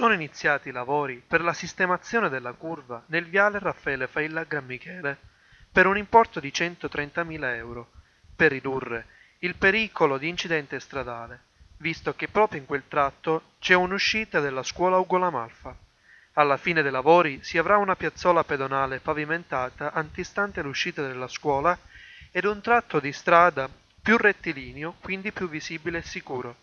sono iniziati i lavori per la sistemazione della curva nel viale Raffaele Failla Gran Michele per un importo di 130.000 euro per ridurre il pericolo di incidente stradale, visto che proprio in quel tratto c'è un'uscita della scuola Ugo Alla fine dei lavori si avrà una piazzola pedonale pavimentata antistante l'uscita della scuola ed un tratto di strada più rettilineo, quindi più visibile e sicuro.